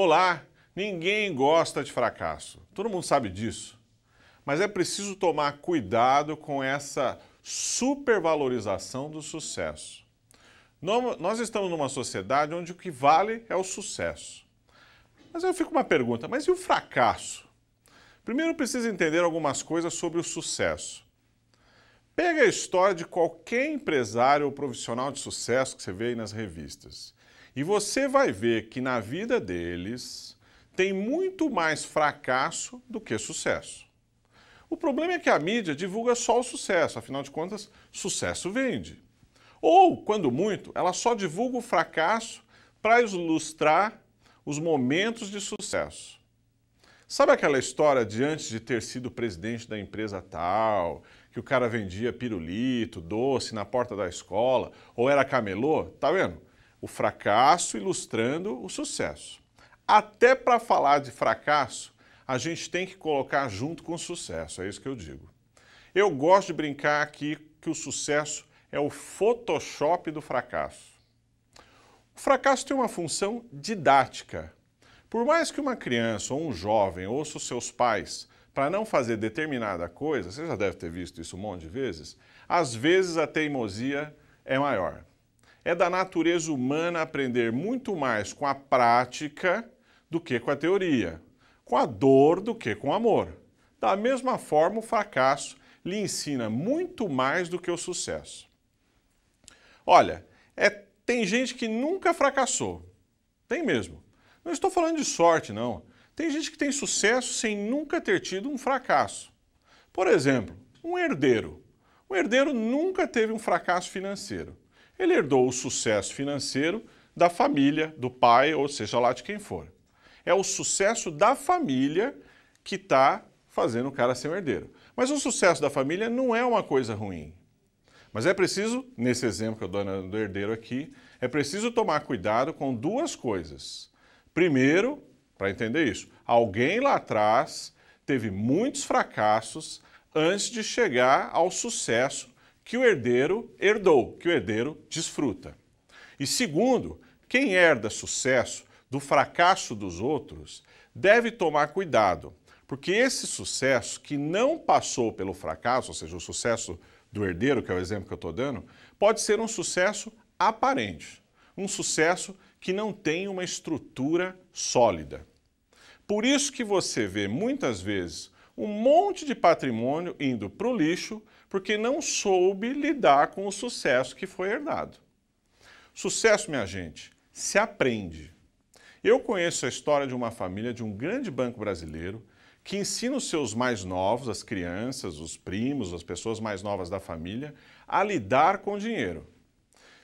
Olá, ninguém gosta de fracasso. Todo mundo sabe disso. Mas é preciso tomar cuidado com essa supervalorização do sucesso. Nós estamos numa sociedade onde o que vale é o sucesso. Mas eu fico uma pergunta, mas e o fracasso? Primeiro precisa entender algumas coisas sobre o sucesso. Pega a história de qualquer empresário ou profissional de sucesso que você vê aí nas revistas. E você vai ver que na vida deles tem muito mais fracasso do que sucesso. O problema é que a mídia divulga só o sucesso, afinal de contas, sucesso vende. Ou, quando muito, ela só divulga o fracasso para ilustrar os momentos de sucesso. Sabe aquela história de antes de ter sido presidente da empresa tal, que o cara vendia pirulito, doce na porta da escola, ou era camelô? Tá vendo? o fracasso ilustrando o sucesso. Até para falar de fracasso, a gente tem que colocar junto com o sucesso, é isso que eu digo. Eu gosto de brincar aqui que o sucesso é o Photoshop do fracasso. O fracasso tem uma função didática. Por mais que uma criança ou um jovem ouça os seus pais para não fazer determinada coisa, você já deve ter visto isso um monte de vezes, às vezes a teimosia é maior é da natureza humana aprender muito mais com a prática do que com a teoria, com a dor do que com o amor. Da mesma forma, o fracasso lhe ensina muito mais do que o sucesso. Olha, é, tem gente que nunca fracassou. Tem mesmo. Não estou falando de sorte, não. Tem gente que tem sucesso sem nunca ter tido um fracasso. Por exemplo, um herdeiro. Um herdeiro nunca teve um fracasso financeiro ele herdou o sucesso financeiro da família, do pai, ou seja lá de quem for. É o sucesso da família que está fazendo o cara ser um herdeiro. Mas o sucesso da família não é uma coisa ruim. Mas é preciso, nesse exemplo que eu dou do herdeiro aqui, é preciso tomar cuidado com duas coisas. Primeiro, para entender isso, alguém lá atrás teve muitos fracassos antes de chegar ao sucesso que o herdeiro herdou, que o herdeiro desfruta. E segundo, quem herda sucesso do fracasso dos outros deve tomar cuidado, porque esse sucesso que não passou pelo fracasso, ou seja, o sucesso do herdeiro, que é o exemplo que eu estou dando, pode ser um sucesso aparente, um sucesso que não tem uma estrutura sólida. Por isso que você vê muitas vezes um monte de patrimônio indo para o lixo porque não soube lidar com o sucesso que foi herdado. Sucesso, minha gente, se aprende. Eu conheço a história de uma família de um grande banco brasileiro que ensina os seus mais novos, as crianças, os primos, as pessoas mais novas da família, a lidar com o dinheiro.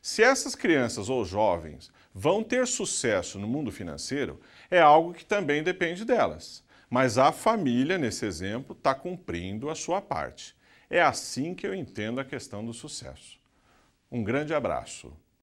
Se essas crianças ou jovens vão ter sucesso no mundo financeiro, é algo que também depende delas. Mas a família, nesse exemplo, está cumprindo a sua parte. É assim que eu entendo a questão do sucesso. Um grande abraço.